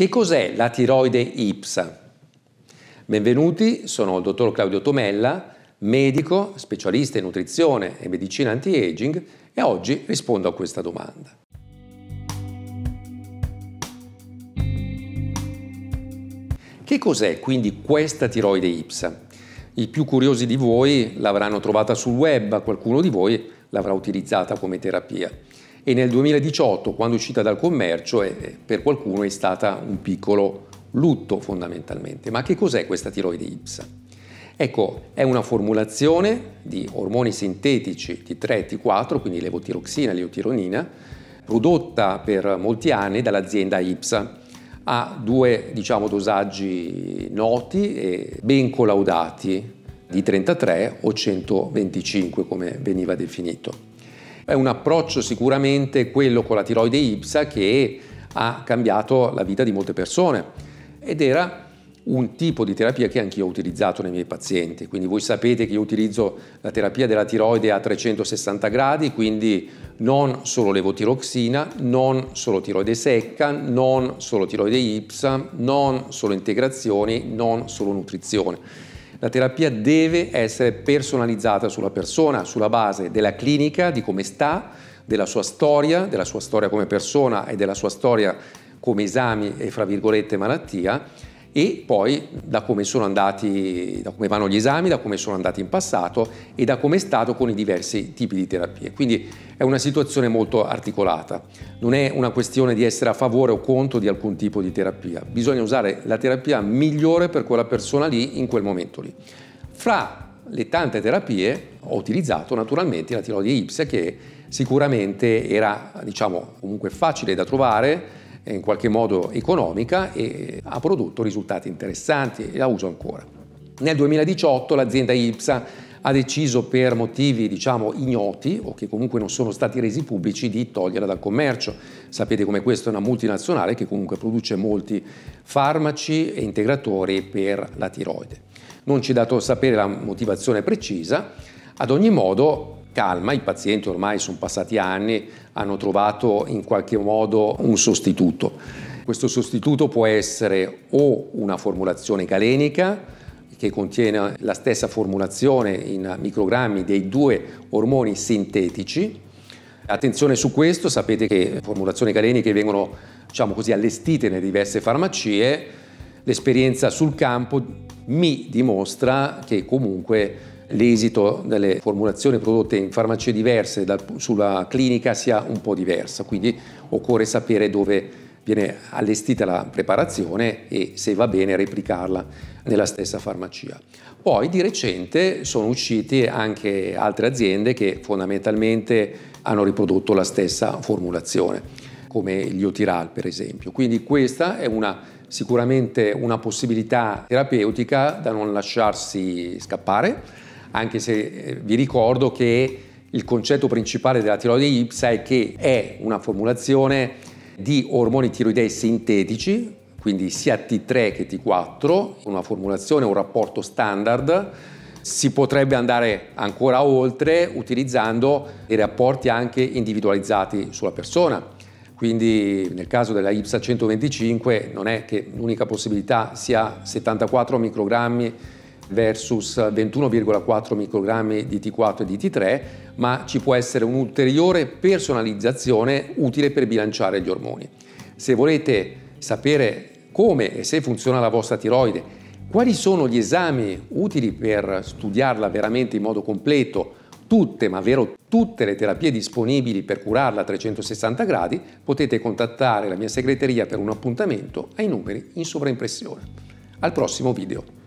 Che cos'è la tiroide IPSA? Benvenuti, sono il dottor Claudio Tomella, medico, specialista in nutrizione e medicina anti-aging e oggi rispondo a questa domanda. Che cos'è quindi questa tiroide IPSA? I più curiosi di voi l'avranno trovata sul web, qualcuno di voi l'avrà utilizzata come terapia e nel 2018, quando è uscita dal commercio, eh, eh, per qualcuno è stata un piccolo lutto fondamentalmente. Ma che cos'è questa tiroide ipsa? Ecco, è una formulazione di ormoni sintetici T3 e T4, quindi levotiroxina e leotironina, prodotta per molti anni dall'azienda Ipsa. Ha due diciamo, dosaggi noti e ben collaudati, di 33 o 125 come veniva definito è un approccio sicuramente quello con la tiroide ipsa che ha cambiato la vita di molte persone ed era un tipo di terapia che anch'io ho utilizzato nei miei pazienti. Quindi voi sapete che io utilizzo la terapia della tiroide a 360 gradi, quindi non solo levotiroxina, non solo tiroide secca, non solo tiroide ipsa, non solo integrazioni, non solo nutrizione. La terapia deve essere personalizzata sulla persona, sulla base della clinica, di come sta, della sua storia, della sua storia come persona e della sua storia come esami e fra virgolette malattia e poi da come sono andati, da come vanno gli esami, da come sono andati in passato e da come è stato con i diversi tipi di terapie. Quindi è una situazione molto articolata. Non è una questione di essere a favore o contro di alcun tipo di terapia. Bisogna usare la terapia migliore per quella persona lì in quel momento lì. Fra le tante terapie ho utilizzato naturalmente la tiroide ipsia che sicuramente era diciamo comunque facile da trovare in qualche modo economica e ha prodotto risultati interessanti e la uso ancora. Nel 2018 l'azienda IPSA ha deciso per motivi diciamo ignoti o che comunque non sono stati resi pubblici di toglierla dal commercio. Sapete come questa è una multinazionale che comunque produce molti farmaci e integratori per la tiroide. Non ci è dato sapere la motivazione precisa, ad ogni modo calma, i pazienti ormai sono passati anni, hanno trovato in qualche modo un sostituto. Questo sostituto può essere o una formulazione galenica, che contiene la stessa formulazione in microgrammi dei due ormoni sintetici. Attenzione su questo, sapete che formulazioni galeniche vengono diciamo così, allestite nelle diverse farmacie, l'esperienza sul campo mi dimostra che comunque l'esito delle formulazioni prodotte in farmacie diverse da, sulla clinica sia un po' diversa, quindi occorre sapere dove viene allestita la preparazione e se va bene replicarla nella stessa farmacia. Poi di recente sono uscite anche altre aziende che fondamentalmente hanno riprodotto la stessa formulazione come gli Otiral per esempio. Quindi questa è una, sicuramente una possibilità terapeutica da non lasciarsi scappare anche se eh, vi ricordo che il concetto principale della tiroide IPSA è che è una formulazione di ormoni tiroidei sintetici, quindi sia T3 che T4, una formulazione, un rapporto standard. Si potrebbe andare ancora oltre utilizzando i rapporti anche individualizzati sulla persona. Quindi nel caso della IPSA 125 non è che l'unica possibilità sia 74 microgrammi versus 21,4 microgrammi di T4 e di T3, ma ci può essere un'ulteriore personalizzazione utile per bilanciare gli ormoni. Se volete sapere come e se funziona la vostra tiroide, quali sono gli esami utili per studiarla veramente in modo completo, tutte, ma vero tutte le terapie disponibili per curarla a 360 gradi, potete contattare la mia segreteria per un appuntamento ai numeri in sovraimpressione. Al prossimo video!